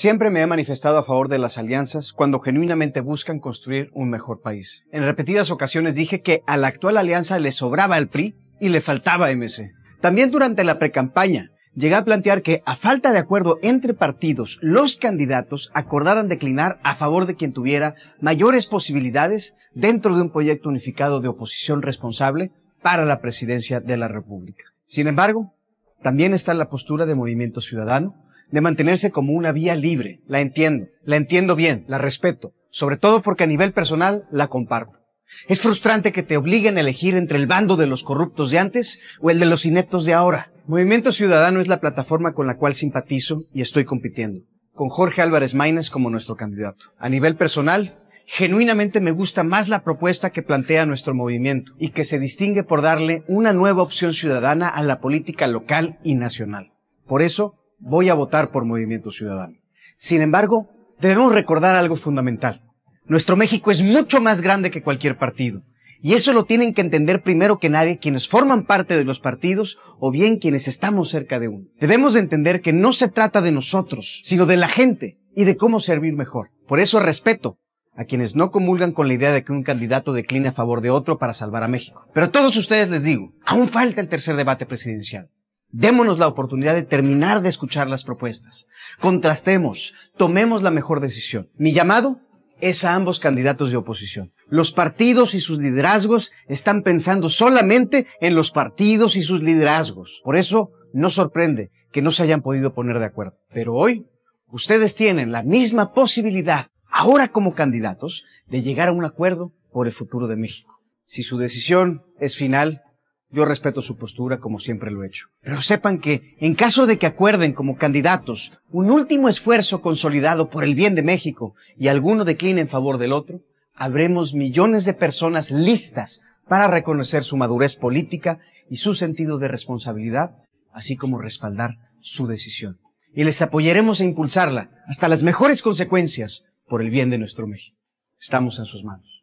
Siempre me he manifestado a favor de las alianzas cuando genuinamente buscan construir un mejor país. En repetidas ocasiones dije que a la actual alianza le sobraba el PRI y le faltaba MC. También durante la precampaña llegué a plantear que a falta de acuerdo entre partidos, los candidatos acordaran declinar a favor de quien tuviera mayores posibilidades dentro de un proyecto unificado de oposición responsable para la presidencia de la República. Sin embargo, también está la postura de Movimiento Ciudadano, de mantenerse como una vía libre. La entiendo, la entiendo bien, la respeto, sobre todo porque a nivel personal la comparto. Es frustrante que te obliguen a elegir entre el bando de los corruptos de antes o el de los ineptos de ahora. Movimiento Ciudadano es la plataforma con la cual simpatizo y estoy compitiendo, con Jorge Álvarez Maínez como nuestro candidato. A nivel personal, genuinamente me gusta más la propuesta que plantea nuestro movimiento y que se distingue por darle una nueva opción ciudadana a la política local y nacional. Por eso, voy a votar por Movimiento Ciudadano. Sin embargo, debemos recordar algo fundamental. Nuestro México es mucho más grande que cualquier partido. Y eso lo tienen que entender primero que nadie quienes forman parte de los partidos o bien quienes estamos cerca de uno. Debemos entender que no se trata de nosotros, sino de la gente y de cómo servir mejor. Por eso respeto a quienes no comulgan con la idea de que un candidato decline a favor de otro para salvar a México. Pero a todos ustedes les digo, aún falta el tercer debate presidencial. Démonos la oportunidad de terminar de escuchar las propuestas. Contrastemos, tomemos la mejor decisión. Mi llamado es a ambos candidatos de oposición. Los partidos y sus liderazgos están pensando solamente en los partidos y sus liderazgos. Por eso no sorprende que no se hayan podido poner de acuerdo. Pero hoy, ustedes tienen la misma posibilidad, ahora como candidatos, de llegar a un acuerdo por el futuro de México. Si su decisión es final, yo respeto su postura como siempre lo he hecho. Pero sepan que, en caso de que acuerden como candidatos un último esfuerzo consolidado por el bien de México y alguno decline en favor del otro, habremos millones de personas listas para reconocer su madurez política y su sentido de responsabilidad, así como respaldar su decisión. Y les apoyaremos a impulsarla hasta las mejores consecuencias por el bien de nuestro México. Estamos en sus manos.